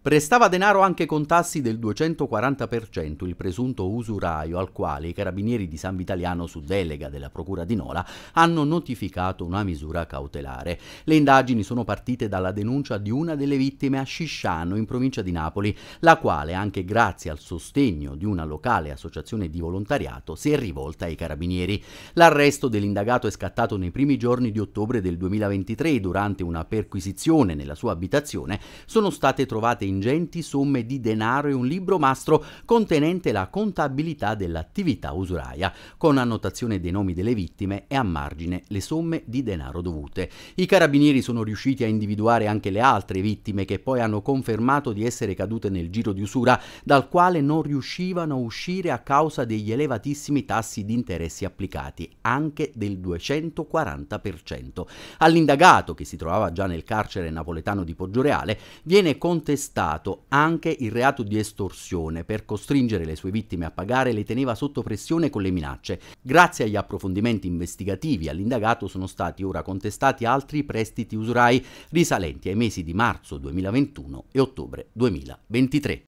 Prestava denaro anche con tassi del 240% il presunto usuraio al quale i carabinieri di San Vitaliano su delega della Procura di Nola hanno notificato una misura cautelare. Le indagini sono partite dalla denuncia di una delle vittime a Scisciano in provincia di Napoli, la quale anche grazie al sostegno di una locale associazione di volontariato si è rivolta ai carabinieri. L'arresto dell'indagato è scattato nei primi giorni di ottobre del 2023 durante una perquisizione nella sua abitazione sono state trovate ingenti somme di denaro e un libro mastro contenente la contabilità dell'attività usuraia, con annotazione dei nomi delle vittime e a margine le somme di denaro dovute. I carabinieri sono riusciti a individuare anche le altre vittime che poi hanno confermato di essere cadute nel giro di usura, dal quale non riuscivano a uscire a causa degli elevatissimi tassi di interessi applicati, anche del 240%. All'indagato, che si trovava già nel carcere napoletano di Poggioreale, viene contestato Stato anche il reato di estorsione per costringere le sue vittime a pagare le teneva sotto pressione con le minacce. Grazie agli approfondimenti investigativi all'indagato sono stati ora contestati altri prestiti usurai risalenti ai mesi di marzo 2021 e ottobre 2023.